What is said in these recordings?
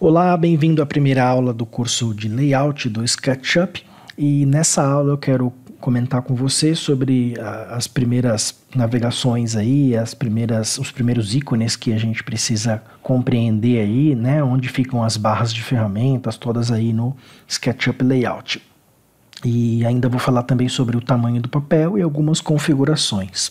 Olá, bem-vindo à primeira aula do curso de Layout do SketchUp. E nessa aula eu quero comentar com você sobre ah, as primeiras navegações aí, as primeiras, os primeiros ícones que a gente precisa compreender aí, né? Onde ficam as barras de ferramentas, todas aí no SketchUp Layout. E ainda vou falar também sobre o tamanho do papel e algumas configurações.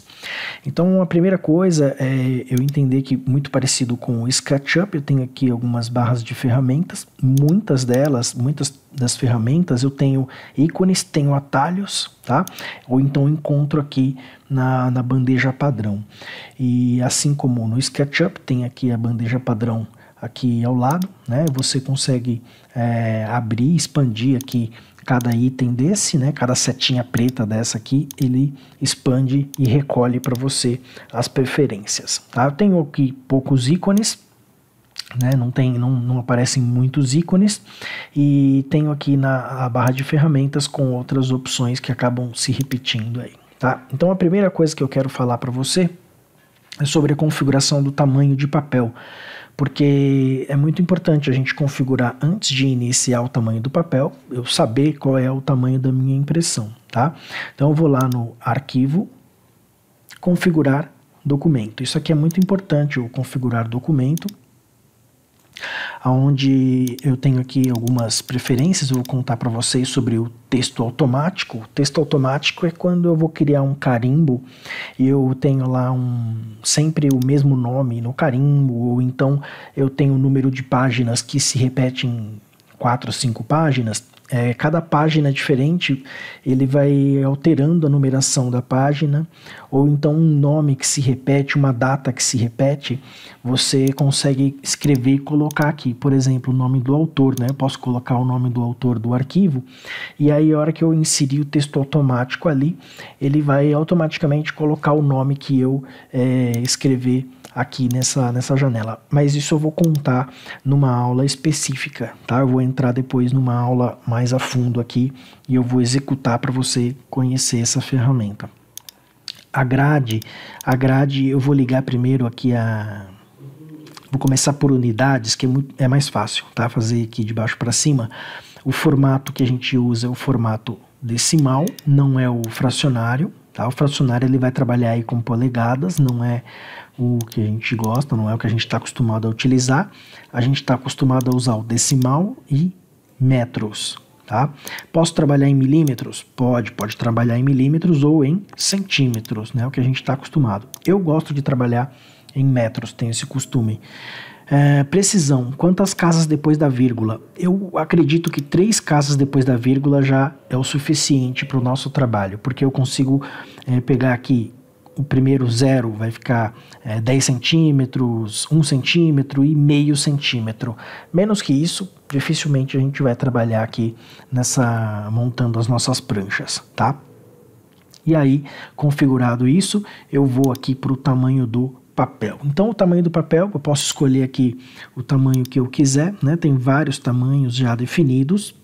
Então, a primeira coisa é eu entender que, muito parecido com o SketchUp, eu tenho aqui algumas barras de ferramentas. Muitas delas, muitas das ferramentas, eu tenho ícones, tenho atalhos, tá? Ou então encontro aqui na, na bandeja padrão. E assim como no SketchUp, tem aqui a bandeja padrão aqui ao lado, né? Você consegue é, abrir, expandir aqui cada item desse, né, cada setinha preta dessa aqui, ele expande e recolhe para você as preferências. Tá? Eu tenho aqui poucos ícones, né, não, tem, não, não aparecem muitos ícones e tenho aqui na barra de ferramentas com outras opções que acabam se repetindo aí. Tá? Então a primeira coisa que eu quero falar para você é sobre a configuração do tamanho de papel porque é muito importante a gente configurar antes de iniciar o tamanho do papel, eu saber qual é o tamanho da minha impressão, tá? Então eu vou lá no arquivo, configurar documento. Isso aqui é muito importante, o configurar documento onde eu tenho aqui algumas preferências, vou contar para vocês sobre o texto automático. O texto automático é quando eu vou criar um carimbo e eu tenho lá um sempre o mesmo nome no carimbo, ou então eu tenho o um número de páginas que se repete em quatro ou cinco páginas, é, cada página diferente, ele vai alterando a numeração da página, ou então um nome que se repete, uma data que se repete, você consegue escrever e colocar aqui. Por exemplo, o nome do autor, né? Eu posso colocar o nome do autor do arquivo, e aí a hora que eu inserir o texto automático ali, ele vai automaticamente colocar o nome que eu é, escrever aqui nessa, nessa janela. Mas isso eu vou contar numa aula específica, tá? Eu vou entrar depois numa aula mais a fundo aqui e eu vou executar para você conhecer essa ferramenta. A grade, a grade eu vou ligar primeiro aqui a Vou começar por unidades, que é, muito, é mais fácil, tá? Fazer aqui de baixo para cima. O formato que a gente usa é o formato decimal, não é o fracionário, Tá? O fracionário ele vai trabalhar aí com polegadas, não é o que a gente gosta, não é o que a gente está acostumado a utilizar. A gente está acostumado a usar o decimal e metros. Tá? Posso trabalhar em milímetros? Pode, pode trabalhar em milímetros ou em centímetros, né? É o que a gente está acostumado. Eu gosto de trabalhar em metros, tenho esse costume. É, precisão, quantas casas depois da vírgula? Eu acredito que três casas depois da vírgula já é o suficiente para o nosso trabalho, porque eu consigo é, pegar aqui o primeiro zero vai ficar é, 10 centímetros, 1 centímetro e meio centímetro. Menos que isso, dificilmente a gente vai trabalhar aqui nessa montando as nossas pranchas, tá? E aí, configurado isso, eu vou aqui para o tamanho do papel. Então, o tamanho do papel, eu posso escolher aqui o tamanho que eu quiser, né? Tem vários tamanhos já definidos.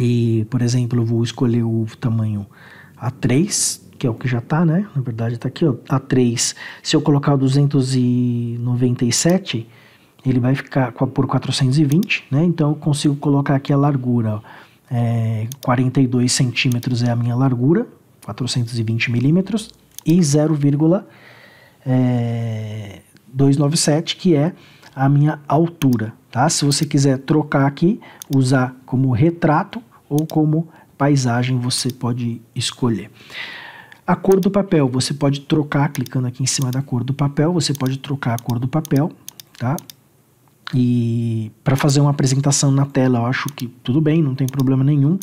E, por exemplo, eu vou escolher o tamanho A3, que é o que já está, né? Na verdade, está aqui, ó, A3. Se eu colocar 297, ele vai ficar por 420, né? Então, eu consigo colocar aqui a largura, ó. É, 42 centímetros é a minha largura, 420 milímetros, e 0,5 é, 297, que é a minha altura, tá? Se você quiser trocar aqui, usar como retrato ou como paisagem, você pode escolher. A cor do papel, você pode trocar, clicando aqui em cima da cor do papel, você pode trocar a cor do papel, tá? E para fazer uma apresentação na tela, eu acho que tudo bem, não tem problema nenhum.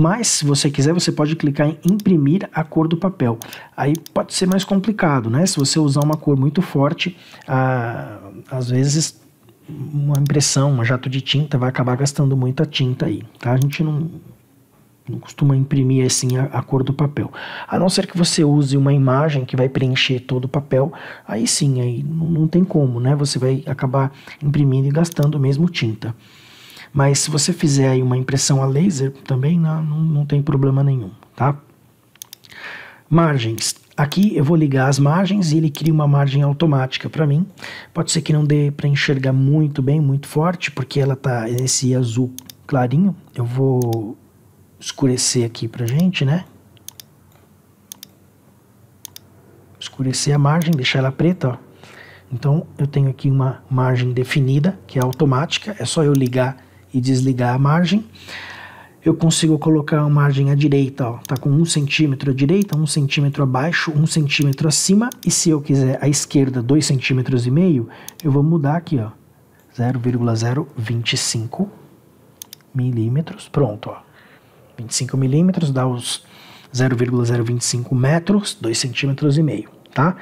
Mas, se você quiser, você pode clicar em imprimir a cor do papel. Aí pode ser mais complicado, né? Se você usar uma cor muito forte, ah, às vezes uma impressão, um jato de tinta vai acabar gastando muita tinta aí, tá? A gente não, não costuma imprimir assim a, a, cor do papel. A não ser que você use uma imagem que vai preencher todo o papel, aí sim, aí não, não tem como, né? Você vai acabar imprimindo e gastando mesmo tinta. Mas se você fizer aí uma impressão a laser também, não, não tem problema nenhum, tá? Margens. Aqui eu vou ligar as margens e ele cria uma margem automática para mim. Pode ser que não dê para enxergar muito bem, muito forte, porque ela tá nesse azul clarinho. Eu vou escurecer aqui pra gente, né? Escurecer a margem, deixar ela preta, ó. Então eu tenho aqui uma margem definida, que é automática, é só eu ligar e desligar a margem, eu consigo colocar a margem à direita, ó, tá com um centímetro à direita, um centímetro abaixo, um centímetro acima, e se eu quiser à esquerda dois centímetros e meio, eu vou mudar aqui, ó, 0,025 milímetros, pronto, ó, 25 milímetros dá os 0,025 metros, dois centímetros e meio, tá?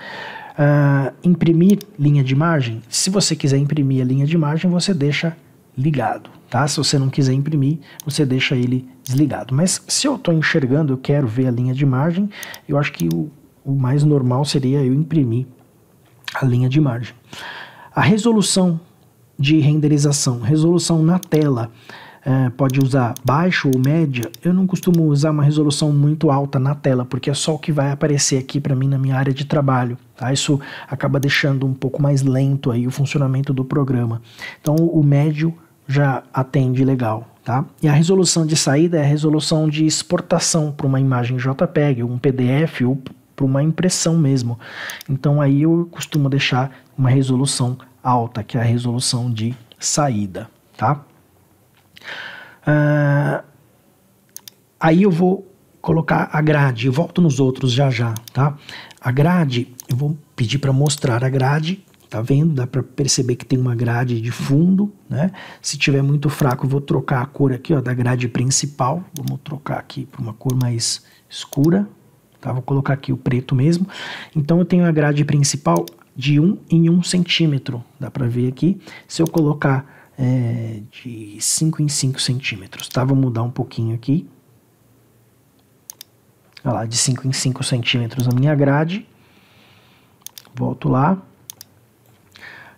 Uh, imprimir linha de margem, se você quiser imprimir a linha de margem, você deixa ligado, tá? Se você não quiser imprimir, você deixa ele desligado. Mas se eu estou enxergando, eu quero ver a linha de margem, eu acho que o, o mais normal seria eu imprimir a linha de margem. A resolução de renderização, resolução na tela, é, pode usar baixo ou média. Eu não costumo usar uma resolução muito alta na tela, porque é só o que vai aparecer aqui para mim na minha área de trabalho. Tá? Isso acaba deixando um pouco mais lento aí o funcionamento do programa. Então o médio já atende legal. Tá? E a resolução de saída é a resolução de exportação para uma imagem JPEG, um PDF ou para uma impressão mesmo. Então aí eu costumo deixar uma resolução alta, que é a resolução de saída, tá? Uh, aí eu vou colocar a grade, eu volto nos outros já já, tá? A grade, eu vou pedir para mostrar a grade Tá vendo? Dá para perceber que tem uma grade de fundo, né? Se tiver muito fraco, eu vou trocar a cor aqui, ó, da grade principal. Vamos trocar aqui para uma cor mais escura, tá? Vou colocar aqui o preto mesmo. Então eu tenho a grade principal de 1 um em 1 um centímetro, dá para ver aqui. Se eu colocar é, de 5 em 5 centímetros, tá? Vou mudar um pouquinho aqui. Olha lá, de 5 em 5 centímetros a minha grade. Volto lá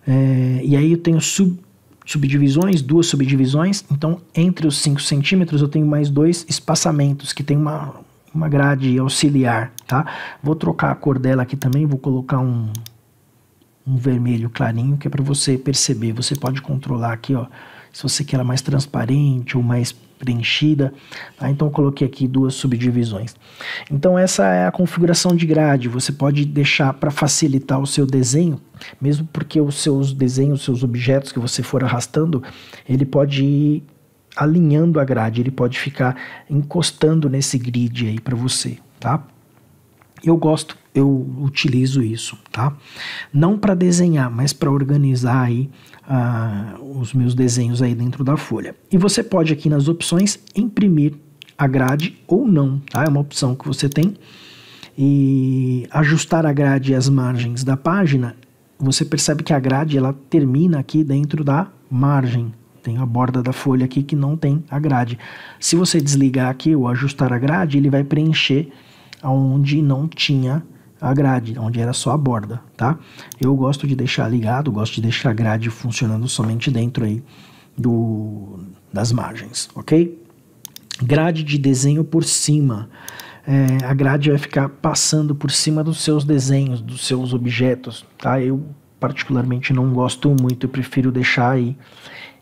é, e aí eu tenho sub, subdivisões, duas subdivisões. Então, entre os 5 centímetros, eu tenho mais dois espaçamentos, que tem uma, uma grade auxiliar, tá? Vou trocar a cor dela aqui também, vou colocar um, um vermelho clarinho, que é para você perceber. Você pode controlar aqui, ó, se você quer ela mais transparente ou mais preenchida. Tá? Então eu coloquei aqui duas subdivisões. Então essa é a configuração de grade. Você pode deixar para facilitar o seu desenho, mesmo porque os seus desenhos, os seus objetos que você for arrastando, ele pode ir alinhando a grade, ele pode ficar encostando nesse grid aí para você, tá? Eu gosto, eu utilizo isso, tá? Não para desenhar, mas para organizar aí uh, os meus desenhos aí dentro da folha. E você pode aqui nas opções imprimir a grade ou não, tá? É uma opção que você tem. E ajustar a grade e as margens da página, você percebe que a grade ela termina aqui dentro da margem. Tem a borda da folha aqui que não tem a grade. Se você desligar aqui ou ajustar a grade, ele vai preencher onde não tinha a grade, onde era só a borda, tá? Eu gosto de deixar ligado, gosto de deixar a grade funcionando somente dentro aí do, das margens, ok? Grade de desenho por cima. É, a grade vai ficar passando por cima dos seus desenhos, dos seus objetos, tá? Eu particularmente não gosto muito, eu prefiro deixar aí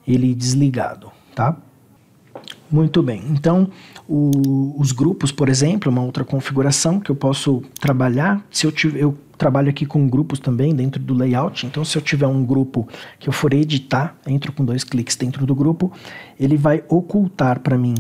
ele desligado, tá? Muito bem. Então, o, os grupos, por exemplo, é uma outra configuração que eu posso trabalhar. Se eu tiver, eu trabalho aqui com grupos também dentro do layout. Então, se eu tiver um grupo que eu for editar, entro com dois cliques dentro do grupo, ele vai ocultar para mim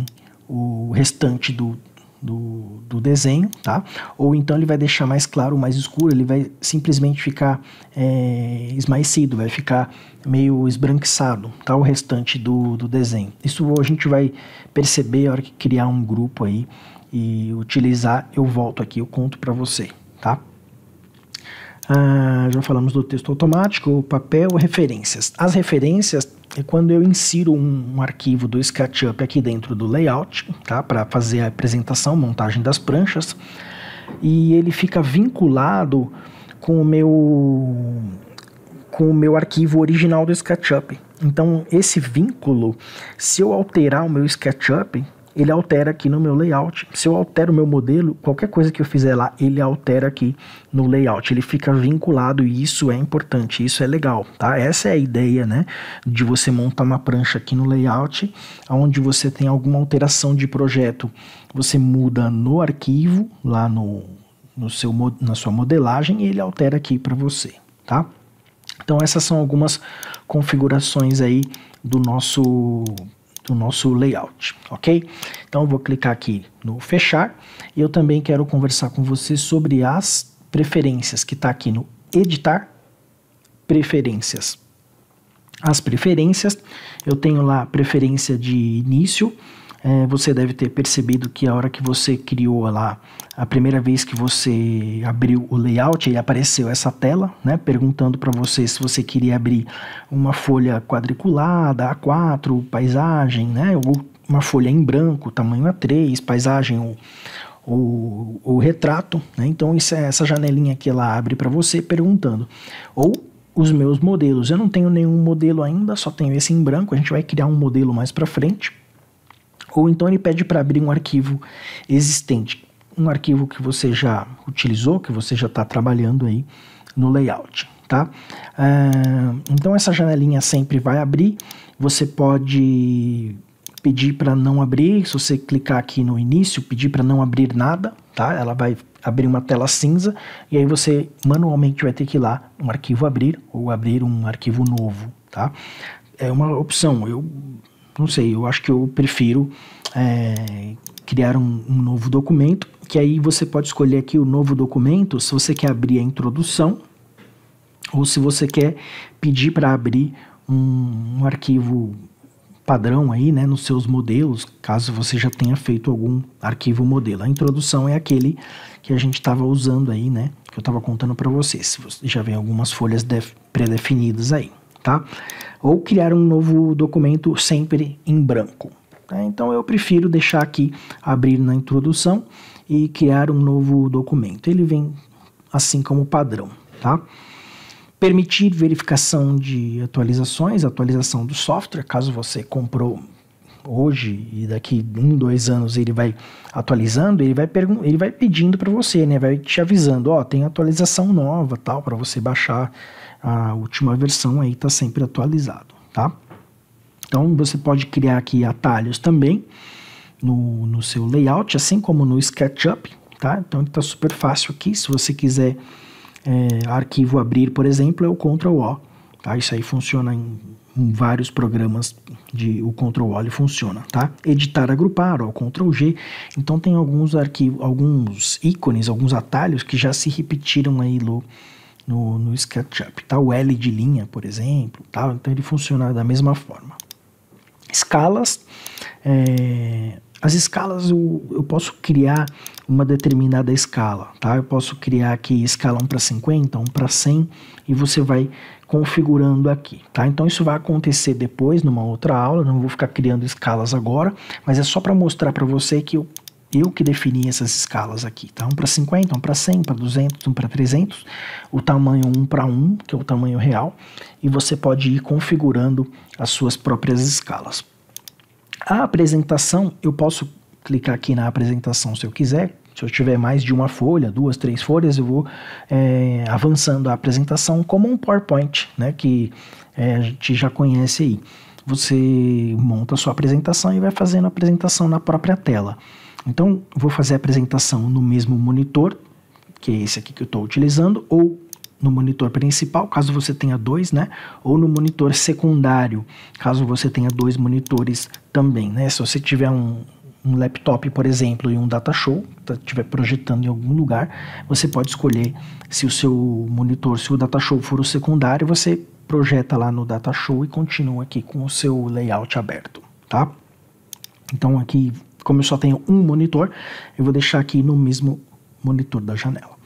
o restante do, do, do desenho, tá? Ou então ele vai deixar mais claro, mais escuro, ele vai simplesmente ficar é, esmaecido, vai ficar meio esbranquiçado, tá? O restante do, do desenho. Isso a gente vai perceber na hora que criar um grupo aí e utilizar, eu volto aqui, eu conto para você, tá? Ah, já falamos do texto automático, o papel, referências. As referências é quando eu insiro um, um arquivo do SketchUp aqui dentro do layout, tá? Para fazer a apresentação, montagem das pranchas, e ele fica vinculado com o meu com o meu arquivo original do SketchUp. Então, esse vínculo, se eu alterar o meu SketchUp, ele altera aqui no meu layout. Se eu altero o meu modelo, qualquer coisa que eu fizer lá, ele altera aqui no layout. Ele fica vinculado e isso é importante, isso é legal, tá? Essa é a ideia, né? De você montar uma prancha aqui no layout, onde você tem alguma alteração de projeto. Você muda no arquivo, lá no, no seu, na sua modelagem, e ele altera aqui para você, tá? Então essas são algumas configurações aí do nosso o nosso layout, ok? Então eu vou clicar aqui no fechar e eu também quero conversar com você sobre as preferências que está aqui no editar preferências. As preferências, eu tenho lá preferência de início, é, você deve ter percebido que a hora que você criou lá, a primeira vez que você abriu o layout, ele apareceu essa tela, né, perguntando para você se você queria abrir uma folha quadriculada, A4, paisagem, né, ou uma folha em branco, tamanho A3, paisagem ou, o retrato. Né? Então, isso é essa janelinha que ela abre para você perguntando. Ou os meus modelos. Eu não tenho nenhum modelo ainda, só tenho esse em branco. A gente vai criar um modelo mais para frente ou então ele pede para abrir um arquivo existente, um arquivo que você já utilizou, que você já está trabalhando aí no layout, tá? Uh, então essa janelinha sempre vai abrir, você pode pedir para não abrir, se você clicar aqui no início, pedir para não abrir nada, tá? Ela vai abrir uma tela cinza e aí você manualmente vai ter que ir lá um arquivo abrir ou abrir um arquivo novo, tá? É uma opção. Eu não sei, eu acho que eu prefiro é, criar um, um novo documento, que aí você pode escolher aqui o novo documento, se você quer abrir a introdução, ou se você quer pedir para abrir um, um, arquivo padrão aí, né, nos seus modelos, caso você já tenha feito algum arquivo modelo. A introdução é aquele que a gente estava usando aí, né, que eu estava contando para vocês. Já vem algumas folhas pré-definidas aí, tá? ou criar um novo documento sempre em branco. Tá? Então eu prefiro deixar aqui abrir na introdução e criar um novo documento. Ele vem assim como padrão. Tá? Permitir verificação de atualizações, atualização do software, caso você comprou hoje e daqui um, dois anos ele vai atualizando, ele vai, ele vai pedindo para você, né? Vai te avisando, ó, oh, tem atualização nova, tal, para você baixar a última versão aí, tá sempre atualizado, tá? Então você pode criar aqui atalhos também no, no seu layout, assim como no SketchUp, tá? Então tá super fácil aqui, se você quiser é, arquivo abrir, por exemplo, é o Ctrl O Tá? Isso aí funciona em, em vários programas de o Ctrl L funciona, tá? Editar, agrupar, ó, Ctrl G. Então tem alguns arquivos, alguns ícones, alguns atalhos que já se repetiram aí no no, no SketchUp, tá? O L de linha, por exemplo, tá? Então ele funciona da mesma forma. Escalas, é, as escalas, eu, eu posso criar uma determinada escala, tá? Eu posso criar aqui escala 1 para 50, 1 para 100 e você vai configurando aqui, tá? Então isso vai acontecer depois numa outra aula, não vou ficar criando escalas agora, mas é só para mostrar para você que eu eu que defini essas escalas aqui, tá? 1 para 50, 1 para 100, para 200, 1 para 300, o tamanho 1 para 1, que é o tamanho real, e você pode ir configurando as suas próprias escalas. A apresentação, eu posso clicar aqui na apresentação se eu quiser. Se eu tiver mais de uma folha, duas, três folhas, eu vou é, avançando a apresentação como um PowerPoint, né, que é, a gente já conhece aí. Você monta a sua apresentação e vai fazendo a apresentação na própria tela. Então, vou fazer a apresentação no mesmo monitor, que é esse aqui que eu estou utilizando, ou no monitor principal, caso você tenha dois, né? Ou no monitor secundário, caso você tenha dois monitores também, né? Se você tiver um, um laptop, por exemplo, e um data show, estiver tá, projetando em algum lugar, você pode escolher se o seu monitor, se o data show for o secundário, você projeta lá no data show e continua aqui com o seu layout aberto, tá? Então aqui, como eu só tenho um monitor, eu vou deixar aqui no mesmo monitor da janela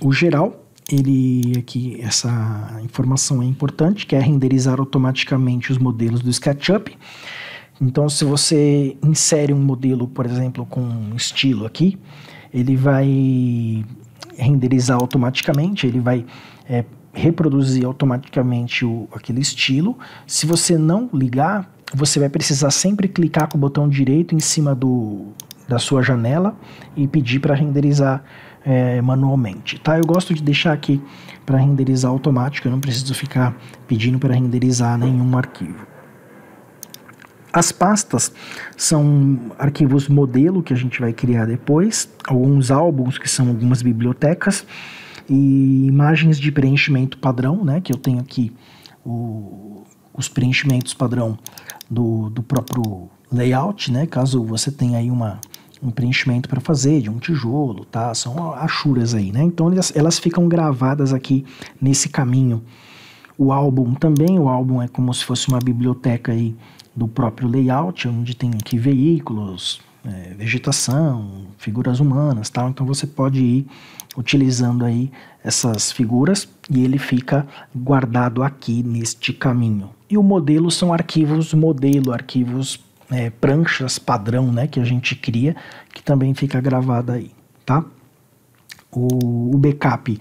o geral, ele aqui é essa informação é importante, que é renderizar automaticamente os modelos do SketchUp. Então, se você insere um modelo, por exemplo, com um estilo aqui, ele vai renderizar automaticamente, ele vai é, reproduzir automaticamente o, aquele estilo. Se você não ligar, você vai precisar sempre clicar com o botão direito em cima do, da sua janela e pedir para renderizar é, manualmente, tá? Eu gosto de deixar aqui para renderizar automático, eu não preciso ficar pedindo para renderizar nenhum arquivo. As pastas são arquivos modelo que a gente vai criar depois, alguns álbuns que são algumas bibliotecas e imagens de preenchimento padrão, né? Que eu tenho aqui o, os preenchimentos padrão do, do próprio layout, né? Caso você tenha aí uma um preenchimento para fazer de um tijolo, tá? São achuras aí, né? Então elas, elas ficam gravadas aqui nesse caminho. O álbum também, o álbum é como se fosse uma biblioteca aí do próprio layout, onde tem aqui veículos, é, vegetação, figuras humanas, tal. Então você pode ir utilizando aí essas figuras e ele fica guardado aqui neste caminho. E o modelo são arquivos modelo, arquivos é, pranchas padrão né, que a gente cria, que também fica gravada aí, tá? O, o backup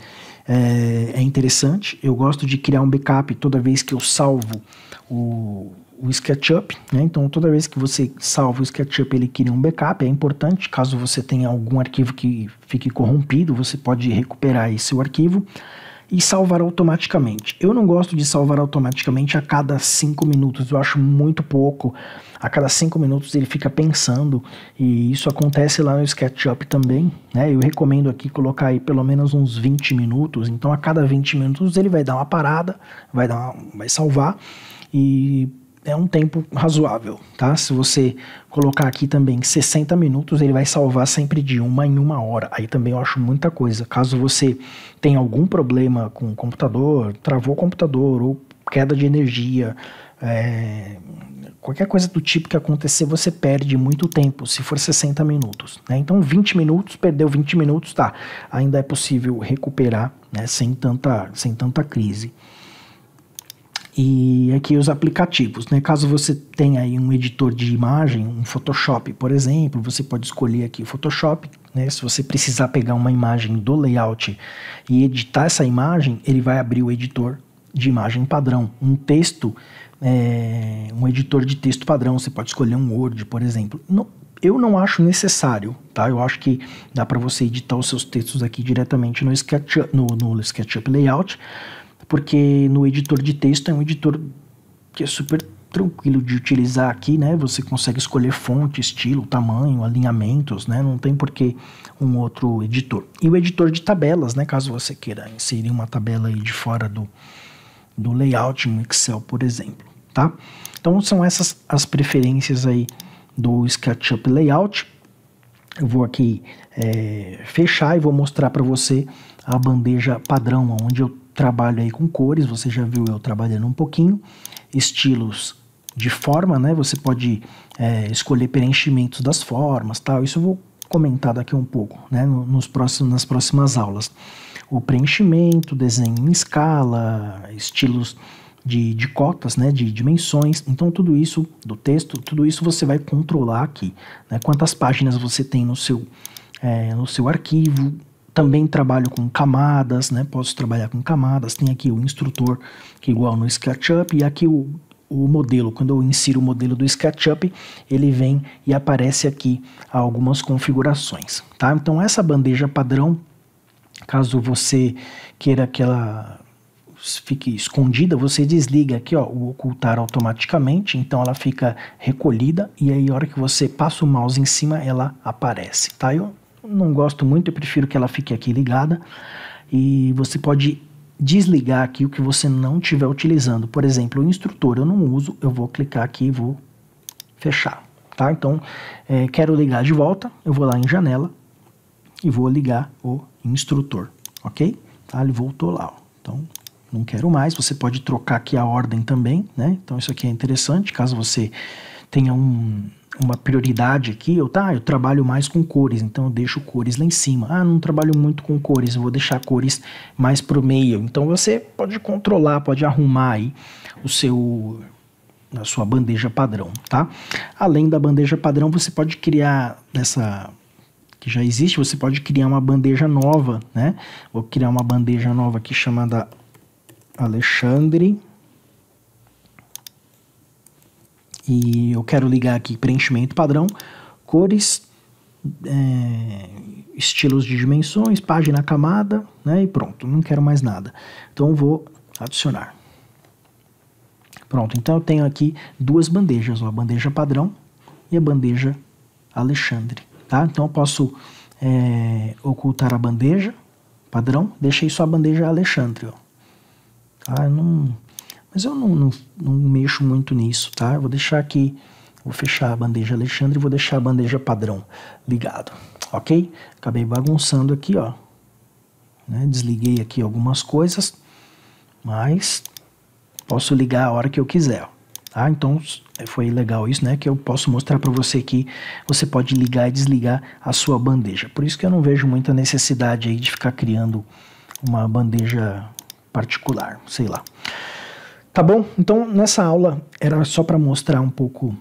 é, é, interessante, eu gosto de criar um backup toda vez que eu salvo o, o SketchUp, né? então toda vez que você salva o SketchUp ele cria um backup, é importante, caso você tenha algum arquivo que fique corrompido, você pode recuperar esse arquivo e salvar automaticamente. Eu não gosto de salvar automaticamente a cada 5 minutos, eu acho muito pouco a cada cinco minutos ele fica pensando, e isso acontece lá no SketchUp também, né? Eu recomendo aqui colocar aí pelo menos uns 20 minutos, então a cada 20 minutos ele vai dar uma parada, vai, dar uma, vai salvar, e é um tempo razoável, tá? Se você colocar aqui também 60 minutos, ele vai salvar sempre de uma em uma hora. Aí também eu acho muita coisa. Caso você tenha algum problema com o computador, travou o computador ou queda de energia, é, Qualquer coisa do tipo que acontecer, você perde muito tempo, se for 60 minutos. Né? Então, 20 minutos, perdeu 20 minutos, tá. Ainda é possível recuperar né? sem, tanta, sem tanta crise. E aqui os aplicativos, né? Caso você tenha aí um editor de imagem, um Photoshop, por exemplo, você pode escolher aqui o Photoshop, né? Se você precisar pegar uma imagem do layout e editar essa imagem, ele vai abrir o editor de imagem padrão. Um texto é, um editor de texto padrão, você pode escolher um Word, por exemplo. Não, eu não acho necessário, tá? Eu acho que dá para você editar os seus textos aqui diretamente no SketchUp, no, no SketchUp Layout, porque no editor de texto é um editor que é super tranquilo de utilizar aqui, né? Você consegue escolher fonte, estilo, tamanho, alinhamentos, né? Não tem por que um outro editor. E o editor de tabelas, né? Caso você queira inserir uma tabela aí de fora do, do layout no Excel, por exemplo, tá? Então são essas as preferências aí do SketchUp Layout. Eu vou aqui é, fechar e vou mostrar para você a bandeja padrão, onde eu trabalho aí com cores, você já viu eu trabalhando um pouquinho, estilos de forma, né? Você pode é, escolher preenchimentos das formas, tal. Isso eu vou comentar daqui um pouco, né? Nos próximos, nas próximas aulas o preenchimento, desenho em escala, estilos de, de cotas, né, de dimensões. Então, tudo isso do texto, tudo isso você vai controlar aqui. Né, quantas páginas você tem no seu, é, no seu arquivo. Também trabalho com camadas, né, posso trabalhar com camadas. Tem aqui o instrutor, que é igual no SketchUp, e aqui o, o modelo. Quando eu insiro o modelo do SketchUp, ele vem e aparece aqui algumas configurações. Tá? Então, essa bandeja padrão Caso você queira que ela fique escondida, você desliga aqui ó, o ocultar automaticamente, então ela fica recolhida e aí a hora que você passa o mouse em cima ela aparece, tá? Eu não gosto muito, eu prefiro que ela fique aqui ligada e você pode desligar aqui o que você não estiver utilizando. Por exemplo, o instrutor eu não uso, eu vou clicar aqui e vou fechar, tá? Então, é, quero ligar de volta, eu vou lá em janela e vou ligar o instrutor, ok? Tá, ele voltou lá, ó. então não quero mais. Você pode trocar aqui a ordem também, né? Então isso aqui é interessante, caso você tenha um, uma prioridade aqui, eu, tá, eu trabalho mais com cores, então eu deixo cores lá em cima. Ah, não trabalho muito com cores, eu vou deixar cores mais pro meio. Então você pode controlar, pode arrumar aí o seu a sua bandeja padrão, tá? Além da bandeja padrão, você pode criar nessa que já existe, você pode criar uma bandeja nova, né? Vou criar uma bandeja nova aqui chamada Alexandre. E eu quero ligar aqui preenchimento padrão, cores, é, estilos de dimensões, página camada, né? E pronto, não quero mais nada. Então vou adicionar. Pronto, então eu tenho aqui duas bandejas, a bandeja padrão e a bandeja Alexandre. Tá? Então eu posso é, ocultar a bandeja, padrão, deixei só a bandeja Alexandre. Ó. Tá? Eu não, mas eu não, não, não, mexo muito nisso, tá? Eu vou deixar aqui, vou fechar a bandeja Alexandre e vou deixar a bandeja padrão ligado, ok? Acabei bagunçando aqui, ó. Né? Desliguei aqui algumas coisas, mas posso ligar a hora que eu quiser, ó. Ah, então foi legal isso, né? Que eu posso mostrar para você que você pode ligar e desligar a sua bandeja. Por isso que eu não vejo muita necessidade aí de ficar criando uma bandeja particular, sei lá. Tá bom? Então nessa aula era só para mostrar um pouco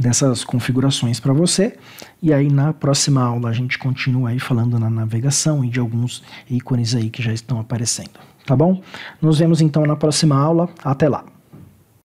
dessas configurações para você. E aí na próxima aula a gente continua aí falando na navegação e de alguns ícones aí que já estão aparecendo. Tá bom? Nos vemos então na próxima aula. Até lá!